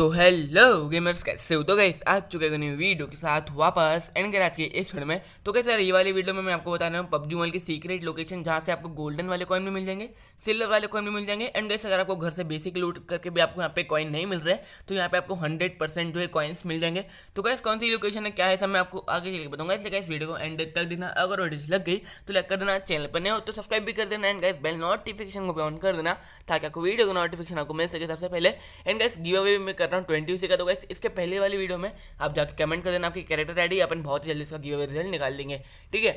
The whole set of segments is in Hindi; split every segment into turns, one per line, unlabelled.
तो हेलो गेमर्स कैसे हो तो गई आ चुके हैं न्यू वीडियो के साथ वापस एंड कर आज के इस वीडियो में तो कैसे ये वाली वीडियो में मैं आपको बता रहा हूँ पबजी मॉल की सीक्रेट लोकेशन जहाँ से आपको गोल्डन वाले कॉइन भी मिल जाएंगे सिल्वर वाले कॉइन भी मिल जाएंगे एंड कैसे अगर आपको घर से बेसिक लूट करके भी आपको यहाँ पे कॉइन नहीं मिल रहे तो यहाँ पे आपको हंड्रेड जो है कॉइन्स मिल जाएंगे तो कैसे कौन सी लोकेशन है क्या है सब मैं आपको आगे चल के बताऊंगा इसलिए इस वीडियो को एंड तक देना अगर वीडियो लग गई तो लाइक कर देना चैनल पर नहीं हो तो सब्सक्राइब भी कर देना एंड गैस बेल नोटिफिकेशन को ऑन कर देना ताकि आपको वीडियो का नोटिफिकेशन आपको मिल सके सबसे पहले एंड गैस गिव अवे में रहा हूँ ट्वेंटी सी का तो गैस इसके पहले वाली वीडियो में आप जाके कमेंट कर देना आपकी कैरेक्टर आईडी अपन बहुत ही जल्दी इसका गिव रिजल्ट निकाल देंगे ठीक है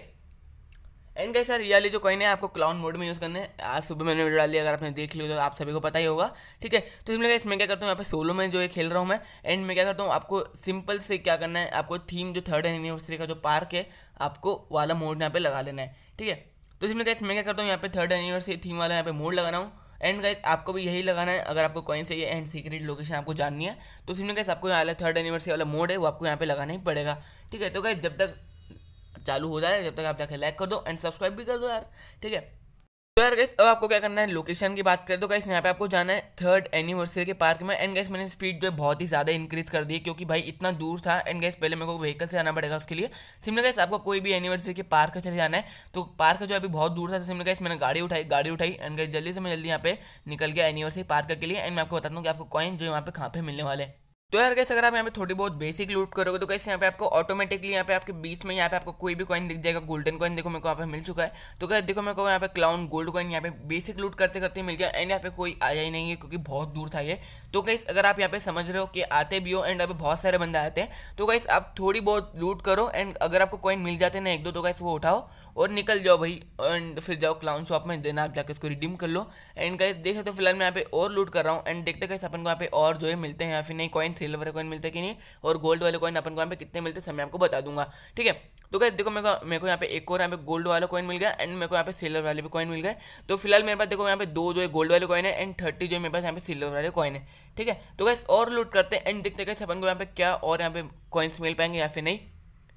एंड गाइस सर ये वाली जो कॉइन है आपको क्लाउन मोड में यूज़ करने आज सुबह मैंने वीडियो डाली अगर आपने देख ली तो आप सभी को पता ही होगा ठीक है तो इसमें गाइस मैं क्या करता हूँ यहाँ पे सोलो में जो ये खेल रहा हूँ मैं एंड मैं क्या करता हूँ आपको सिंपल से क्या करना है आपको थीम जो थर्ड एनिवर्सरी का जो पार्क है आपको वाला मोड यहाँ पे लगा लेना है ठीक है तो इसमें गाइस मैं क्या करता हूँ यहाँ पे थर्ड एनिवर्सरी थीम वाला यहाँ पे मोड लगाना हूँ एंड गाइस आपको भी यही लगाना है अगर आपको कॉइन चाहिए एंड सीक्रेट लोकेशन आपको जाननी है तो उसमें गाइस आपको यहाँ थर्ड एनिवर्सरी वाला मोड है वो आपको यहाँ पे लगाना ही पड़ेगा ठीक है तो गाइस जब तक चालू हो जाए जब तक आप जाकर लाइक कर दो एंड सब्सक्राइब भी कर दो यार ठीक है तो यार गैस अब आपको क्या करना है लोकेशन की बात करें तो गैस यहाँ पे आपको जाना है थर्ड एनिवर्सरी के पार्क में एंड गैस मैंने स्पीड जो है बहुत ही ज़्यादा इंक्रीज कर दी है क्योंकि भाई इतना दूर था एंड गैस पहले मेरे को व्हीकल से आना पड़ेगा उसके लिए सिमला गैस आपको कोई भी एनिवर्सरी के पार्क चले जाना है तो पार्क जो अभी बहुत दूर था तो सिमला गैस मैंने गाड़ी उठाई गाड़ी उठाई एंड गैस जल्दी से मैं जल्दी यहाँ पे निकल गया एनिवर्सरी पार्क के लिए एंड मैं आपको बताता हूँ कि आपको कॉइन जो यहाँ पे कहाँ पे मिलने वाले हैं तो यार कैसे अगर आप यहाँ पे थोड़ी बहुत बेसिक लूट करोगे तो कैसे यहाँ पे आपको ऑटोमेटिकली यहाँ पे आपके बीच में यहाँ पे आपको कोई भी कॉइन दिख जाएगा गोल्डन कॉइन देखो मेरे को यहाँ पे मिल चुका है तो क्या देखो मेरे को यहाँ पे क्लाउन गोल्ड कॉइन यहाँ पे बेसिक लूट करते करते मिल गया एंड यहाँ पे कोई आया ही नहीं है क्योंकि बहुत दूर था ये तो कैसे अगर आप यहाँ पे समझ रहे हो कि आते भी हो एंड यहाँ पे बहुत सारे बंदे आते हैं तो कैसे आप थोड़ी बहुत लूट करो एंड अगर आपको कॉइन मिल जाते ना एक दो तो कैसे वो उठाओ और निकल जाओ भाई एंड फिर जाओ क्लाउन शॉप में देना आप जाकर उसको रिडीम कर लो एंड गाइस देख सकते हो फिलहाल मैं यहाँ पे और लूट कर रहा हूँ एंड देखते कैसे अपन को यहाँ पे और जो है मिलते हैं या फिर नहीं कॉइन सिल्वर कॉइन मिलते कि नहीं और गोल्ड वाले कॉइन अपन को यहाँ पे कितने मिलते हैं मैं आपको बता दूंगा ठीक है तो कैसे देखो मेरे को मेरे को यहाँ पे एक और यहाँ पे गोल्ड वाला कॉइन मिल गया एंड मेरे को यहाँ पे सिल्वर वाले भी कॉइन मिल गए तो फिलहाल मेरे पास देखो यहाँ पे दो जो है गोल्ड वाले कॉइन है एंड थर्टी जो है मेरे पास यहाँ पे सिल्वर वाले कॉइन है ठीक है तो कैसे और लूट करते हैं एंड देखते कैसे अपन को यहाँ पे क्या और यहाँ पे कॉइन्स मिल पाएंगे या फिर नहीं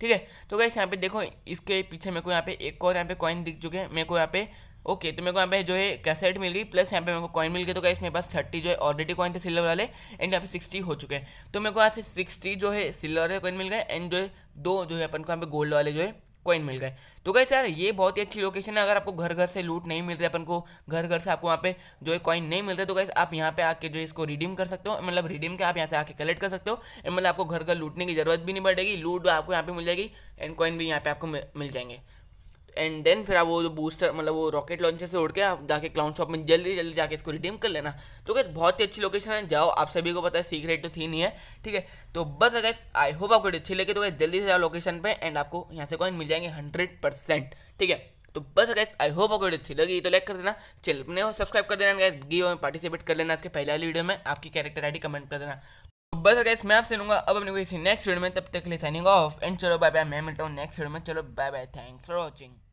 ठीक है तो गैस यहाँ पे देखो इसके पीछे मेरे को यहाँ पे एक और यहाँ पे कॉइन दिख चुके हैं मेरे को यहाँ पे ओके तो मेरे को यहाँ पे जो है कैसेट मिल गई प्लस यहाँ पे मेरे को कॉइन मिल गया तो गैस मेरे पास थर्टी जो है ऑलरेडी कॉइन थे सिल्वर वाले एंड यहाँ पे सिक्सटी हो चुके हैं तो मेरे को यहाँ से सिक्सटी जो है सिल्वर वाले कॉइन मिल गए एंड जो है दो जो है अपन को यहाँ पे गोल्ड वाले जो है कॉइन मिल गए तो कैसे यार ये बहुत ही अच्छी लोकेशन है अगर आपको घर घर से लूट नहीं मिल रही अपन को घर घर से आपको वहाँ पे जो है कॉइन नहीं मिलते तो कैसे आप यहाँ पे आके जो इसको रिडीम कर सकते हो मतलब रिडीम के आप यहाँ से आके कलेक्ट कर सकते हो मतलब आपको घर घर लूटने की जरूरत भी नहीं पड़ेगी लूट आपको यहाँ पे मिल जाएगी एंड कॉइन भी यहाँ पे आपको मिल जाएंगे एंड देन फिर आप वो जो बूस्टर मतलब वो रॉकेट लॉन्चर से उड़ के आप जाके क्लाउन शॉप में जल्दी जल्दी जाके इसको रिडीम कर लेना तो गैस बहुत ही अच्छी लोकेशन है जाओ आप सभी को पता है सीक्रेट तो थी नहीं है ठीक है तो बस अगर आई होप आपको अच्छी लगे तो गैस जल्दी से जाओ लोकेशन पर एंड आपको यहाँ से कॉइन मिल जाएंगे हंड्रेड परसेंट ठीक है तो बस गैस आई होप आपको अच्छी लगी तो लाइक कर देना चल अपने सब्सक्राइब कर देना गैस गिव में पार्टिसिपेट कर लेना इसके पहले वाली वीडियो में आपकी कैरेक्टर आईडी कमेंट कर देना तो बस गैस मैं आपसे लूंगा अब अपने किसी नेक्स्ट वीडियो में तब तक के लिए साइनिंग ऑफ एंड चलो बाय बाय मैं मिलता हूँ नेक्स्ट वीडियो में चलो bye bye thanks for watching